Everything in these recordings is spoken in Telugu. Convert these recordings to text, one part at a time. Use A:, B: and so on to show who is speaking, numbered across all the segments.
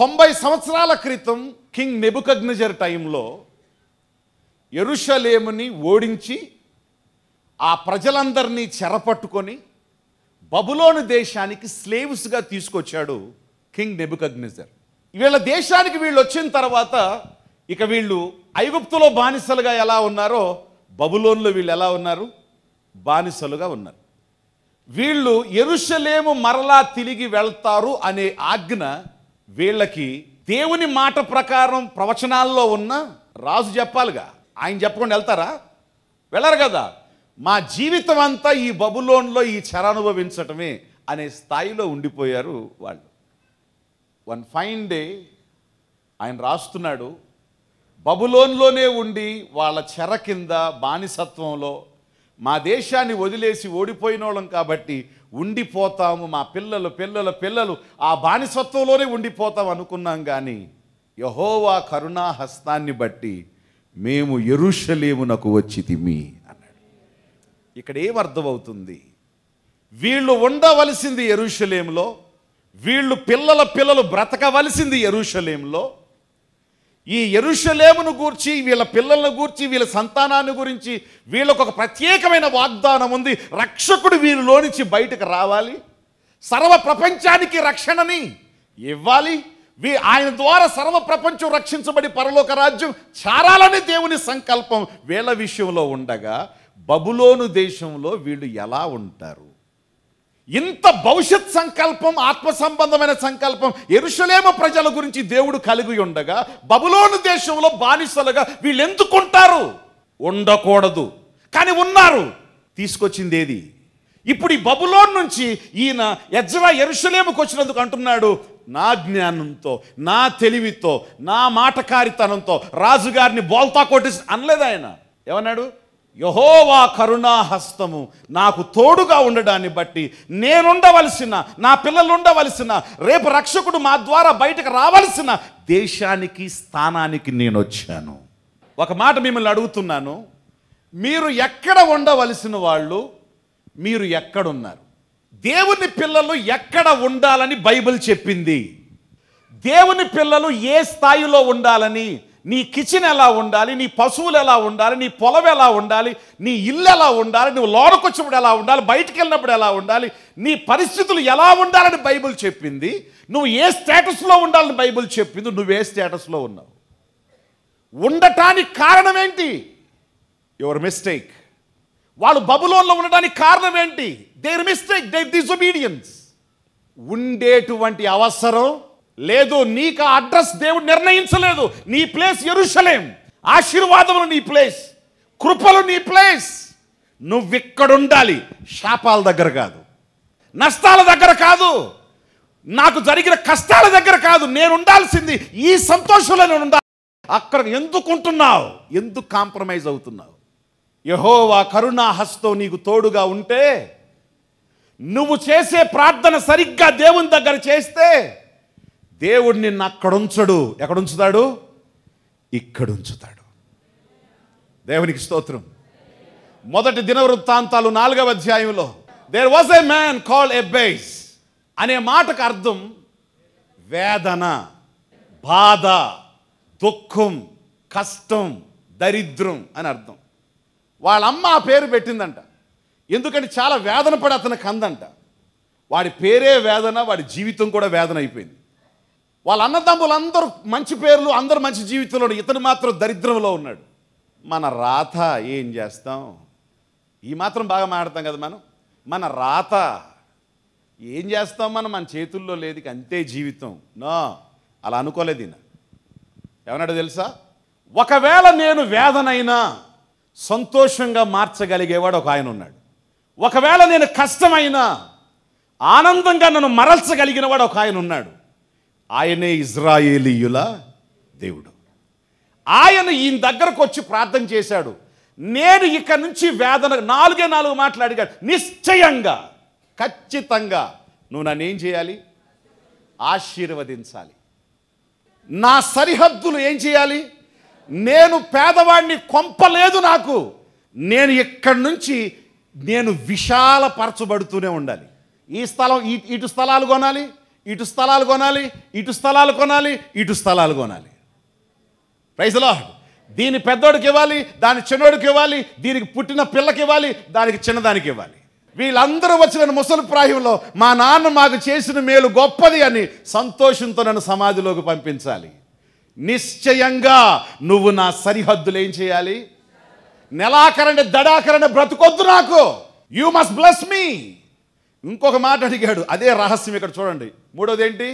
A: తొంభై సంవత్సరాల క్రితం కింగ్ నెబుకగ్నజర్ టైంలో ఎరుషలేముని ఓడించి ఆ ప్రజలందరినీ చెరపట్టుకొని బబులోను దేశానికి స్లేవ్స్గా తీసుకొచ్చాడు కింగ్ నెబుకగ్నజర్ వీళ్ళ దేశానికి వీళ్ళు వచ్చిన తర్వాత ఇక వీళ్ళు ఐగుప్తులో బానిసలుగా ఎలా ఉన్నారో బబులోన్లో వీళ్ళు ఎలా ఉన్నారు బానిసలుగా ఉన్నారు వీళ్ళు ఎరుషలేము మరలా తిరిగి వెళ్తారు అనే ఆజ్ఞ వీళ్ళకి దేవుని మాట ప్రకారం ప్రవచనాల్లో ఉన్న రాజు చెప్పాలిగా ఆయన చెప్పకుండా వెళ్తారా వెళ్ళరు కదా మా జీవితం అంతా ఈ బబులోన్లో ఈ చరానుభవించటమే అనే స్థాయిలో ఉండిపోయారు వాళ్ళు వన్ ఫైన్ డే ఆయన రాస్తున్నాడు బబులోన్లోనే ఉండి వాళ్ళ చెర కింద బానిసత్వంలో మా దేశాన్ని వదిలేసి వాళ్ళం కాబట్టి ఉండిపోతాము మా పిల్లలు పిల్లల పిల్లలు ఆ బానిసత్వంలోనే ఉండిపోతాం అనుకున్నాం కానీ యహోవా కరుణా హస్తాన్ని బట్టి మేము ఎరుషలేమునకు తిమి అన్నాడు ఇక్కడ ఏమర్థమవుతుంది వీళ్ళు ఉండవలసింది ఎరుషలేములో వీళ్ళు పిల్లల పిల్లలు బ్రతకవలసింది ఎరుషలేములో ఈ ఎరుషలేమును గూర్చి వీళ్ళ పిల్లలను గూర్చి వీళ్ళ సంతానాన్ని గురించి వీళ్ళకు ఒక ప్రత్యేకమైన వాగ్దానం ఉంది రక్షకుడు వీరిలో నుంచి బయటకు రావాలి సర్వ ప్రపంచానికి రక్షణని ఇవ్వాలి వీ ఆయన ద్వారా సర్వ ప్రపంచం రక్షించబడి పరలోక రాజ్యం చారాలని దేవుని సంకల్పం వీళ్ళ విషయంలో ఉండగా బబులోను దేశంలో వీళ్ళు ఎలా ఉంటారు ఇంత భవిష్యత్ సంకల్పం ఆత్మ సంబంధమైన సంకల్పం ఎరుషలేమ ప్రజల గురించి దేవుడు కలిగి ఉండగా బబులోను దేశంలో బానిసలుగా వీళ్ళు ఎందుకుంటారు ఉండకూడదు కానీ ఉన్నారు తీసుకొచ్చింది ఏది ఇప్పుడు ఈ బబులోన్ నుంచి ఈయన యజ్వా ఎరుషలేముకు వచ్చినందుకు అంటున్నాడు నా జ్ఞానంతో నా తెలివితో నా మాటకారితనంతో రాజుగారిని బోల్తా కొట్టేసి అనలేదు ఆయన ఏమన్నాడు యహోవా కరుణాహస్తము నాకు తోడుగా ఉండడాన్ని బట్టి నేనుండవలసిన నా పిల్లలు ఉండవలసిన రేపు రక్షకుడు మా ద్వారా బయటకు రావలసిన దేశానికి స్థానానికి నేను వచ్చాను ఒక మాట మిమ్మల్ని అడుగుతున్నాను మీరు ఎక్కడ ఉండవలసిన వాళ్ళు మీరు ఎక్కడున్నారు దేవుని పిల్లలు ఎక్కడ ఉండాలని బైబిల్ చెప్పింది దేవుని పిల్లలు ఏ స్థాయిలో ఉండాలని నీ కిచెన్ ఎలా ఉండాలి నీ పశువులు ఎలా ఉండాలి నీ పొలం ఎలా ఉండాలి నీ ఇల్లు ఎలా ఉండాలి నువ్వు లోనకొచ్చినప్పుడు ఎలా ఉండాలి బయటికి వెళ్ళినప్పుడు ఎలా ఉండాలి నీ పరిస్థితులు ఎలా ఉండాలని బైబుల్ చెప్పింది నువ్వు ఏ స్టేటస్లో ఉండాలని బైబుల్ చెప్పింది నువ్వు ఏ స్టేటస్లో ఉన్నావు ఉండటానికి కారణం ఏంటి యువర్ మిస్టేక్ వాళ్ళు బబులోన్లో ఉండడానికి కారణం ఏంటి దేర్ మిస్టేక్ దిస్ డిసొబీడియన్స్ ఉండేటువంటి అవసరం లేదు నీకు ఆ అడ్రస్ దేవుడు నిర్ణయించలేదు నీ ప్లేస్ ఎరుషలేం ఆశీర్వాదములు నీ ప్లేస్ కృపలు నీ ప్లేస్ నువ్విక్కడుండాలి శాపాల దగ్గర కాదు నష్టాల దగ్గర కాదు నాకు జరిగిన కష్టాల దగ్గర కాదు నేను ఉండాల్సింది ఈ సంతోషంలో నేను ఉండాలి అక్కడ ఎందుకుంటున్నావు ఎందుకు కాంప్రమైజ్ అవుతున్నావు కరుణా కరుణాహస్తో నీకు తోడుగా ఉంటే నువ్వు చేసే ప్రార్థన సరిగ్గా దేవుని దగ్గర చేస్తే దేవుడు నిన్ను అక్కడ ఉంచడు ఎక్కడ ఉంచుతాడు ఇక్కడ ఉంచుతాడు దేవునికి స్తోత్రం మొదటి దిన వృత్తాంతాలు నాలుగవ అధ్యాయంలో there was a man call Jabez అనే మాటకు అర్థం వేదన బాధ దుఃఖం కష్టం దరిద్రం అని అర్థం వాళ్ళ అమ్మ ఆ పేరు పెట్టిందంట ఎందుకంటే చాలా వేదన పడి అతనికి అందంట వాడి పేరే వేదన వాడి జీవితం కూడా వేదన అయిపోయింది వాళ్ళ అన్నదమ్ములందరూ మంచి పేర్లు అందరూ మంచి జీవితంలో ఇతను మాత్రం దరిద్రంలో ఉన్నాడు మన రాత ఏం చేస్తాం ఈ మాత్రం బాగా మాట్లాడతాం కదా మనం మన రాత ఏం చేస్తాం మనం మన చేతుల్లో లేదు అంతే జీవితం నా అలా అనుకోలేదు ఈయన ఏమన్నాడు తెలుసా ఒకవేళ నేను వేదనైనా సంతోషంగా మార్చగలిగేవాడు ఒక ఆయన ఉన్నాడు ఒకవేళ నేను కష్టమైనా ఆనందంగా నన్ను మరల్చగలిగిన వాడు ఒక ఆయన ఉన్నాడు ఆయనే ఇజ్రాయేలీయుల దేవుడు ఆయన ఈయన దగ్గరకు వచ్చి ప్రార్థన చేశాడు నేను ఇక్కడి నుంచి వేదన నాలుగే నాలుగు మాటలు అడిగాడు నిశ్చయంగా ఖచ్చితంగా నువ్వు నన్ను ఏం చేయాలి ఆశీర్వదించాలి నా సరిహద్దులు ఏం చేయాలి నేను పేదవాడిని కొంపలేదు నాకు నేను ఇక్కడి నుంచి నేను విశాలపరచబడుతూనే ఉండాలి ఈ స్థలం ఇటు స్థలాలు కొనాలి ఇటు స్థలాలు కొనాలి ఇటు స్థలాలు కొనాలి ఇటు స్థలాలు కొనాలి ప్రైజ్లో దీన్ని దీని పెద్దోడికి ఇవ్వాలి దాని చిన్నోడికి ఇవ్వాలి దీనికి పుట్టిన పిల్లకి ఇవ్వాలి దానికి చిన్నదానికి ఇవ్వాలి వీళ్ళందరూ వచ్చిన ముసలి ప్రాయంలో మా నాన్న మాకు చేసిన మేలు గొప్పది అని సంతోషంతో నన్ను సమాధిలోకి పంపించాలి నిశ్చయంగా నువ్వు నా సరిహద్దులు ఏం చేయాలి నెలాకరండి దడాకరండి బ్రతుకొద్దు నాకు యూ మస్ట్ బ్లెస్ మీ ఇంకొక మాట అడిగాడు అదే రహస్యం ఇక్కడ చూడండి మూడోది ఏంటి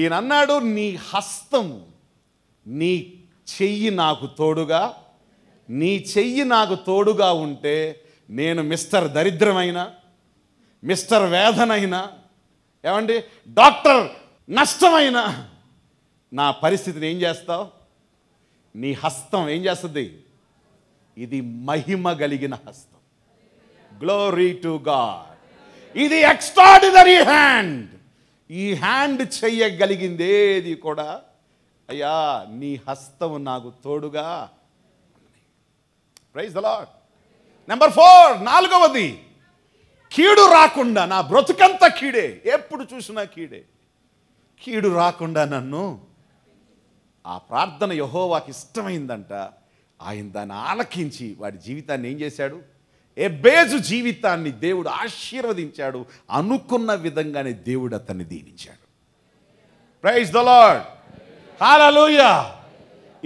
A: ఈయన అన్నాడు నీ హస్తం నీ చెయ్యి నాకు తోడుగా నీ చెయ్యి నాకు తోడుగా ఉంటే నేను మిస్టర్ దరిద్రమైన మిస్టర్ వేదనైనా ఏమండి డాక్టర్ నష్టమైన నా పరిస్థితిని ఏం చేస్తావు నీ హస్తం ఏం చేస్తుంది ఇది మహిమ కలిగిన హస్తం గ్లోరీ టు గాడ్ ఇది ఎక్స్ట్రాడినరీ హ్యాండ్ ఈ హ్యాండ్ చెయ్యగలిగిందేది కూడా అయ్యా నీ హస్తము నాకు తోడుగా ప్రైజ్ అలాట్ నెంబర్ ఫోర్ నాలుగవది కీడు రాకుండా నా బ్రతుకంతా కీడే ఎప్పుడు చూసినా కీడే కీడు రాకుండా నన్ను ఆ ప్రార్థన యహోవాకి ఇష్టమైందంట ఆయన దాన్ని ఆలకించి వాడి జీవితాన్ని ఏం చేశాడు ఎబ్బేజు జీవితాన్ని దేవుడు ఆశీర్వదించాడు అనుకున్న విధంగానే దేవుడు అతన్ని దీవించాడు ప్రైజ్ ద లాడ్ హాలూయ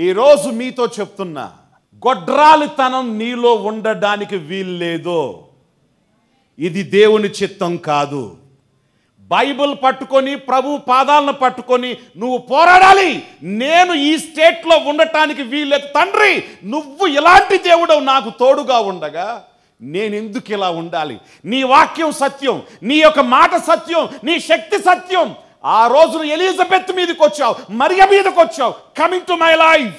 A: ఈరోజు మీతో చెప్తున్నా గొడ్రాలితనం నీలో ఉండడానికి వీల్లేదో ఇది దేవుని చిత్తం కాదు బైబుల్ పట్టుకొని ప్రభు పాదాలను పట్టుకొని నువ్వు పోరాడాలి నేను ఈ స్టేట్లో ఉండటానికి వీల్లేదు తండ్రి నువ్వు ఇలాంటి దేవుడవు నాకు తోడుగా ఉండగా నేను ఎందుకు ఇలా ఉండాలి నీ వాక్యం సత్యం నీ యొక్క మాట సత్యం నీ శక్తి సత్యం ఆ రోజున ఎలిజబెత్ మీదకి వచ్చావు మరియ మీదకి వచ్చావు coming to my life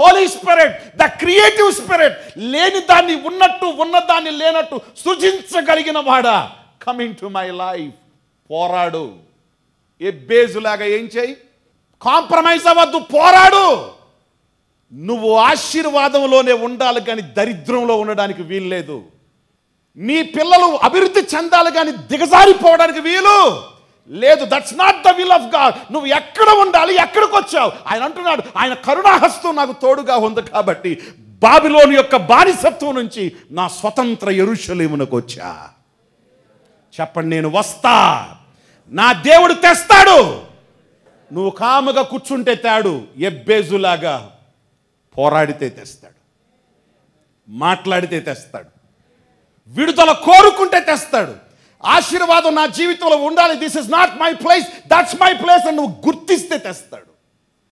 A: Holy Spirit the creative spirit లేని దాన్ని ఉన్నట్టు ఉన్నదాన్ని లేనట్టు సృజించగలిగిన వాడా కమింగ్ టు మై లైఫ్ పోరాడు ఏ లాగా ఏం చేయి కాంప్రమైజ్ అవ్వద్దు పోరాడు నువ్వు ఆశీర్వాదంలోనే ఉండాలి కానీ దరిద్రంలో ఉండడానికి వీల్లేదు నీ పిల్లలు అభివృద్ధి చెందాలి కానీ దిగజారిపోవడానికి వీలు లేదు that's not the will of God నువ్వు ఎక్కడ ఉండాలి ఎక్కడికి వచ్చావు ఆయన అంటున్నాడు ఆయన కరుణాహస్తం నాకు తోడుగా ఉంది కాబట్టి బాబిలోని యొక్క బానిసత్వం నుంచి నా స్వతంత్ర ఎరుషలేమునకు వచ్చా చెప్పండి నేను వస్తా నా దేవుడు తెస్తాడు నువ్వు కాముగా కూర్చుంటే తాడు ఎబ్బేజులాగా పోరాడితే తెస్తాడు మాట్లాడితే తెస్తాడు విడుదల కోరుకుంటే తెస్తాడు ఆశీర్వాదం నా జీవితంలో ఉండాలి this is not my place that's my place అని నువ్వు గుర్తిస్తే తెస్తాడు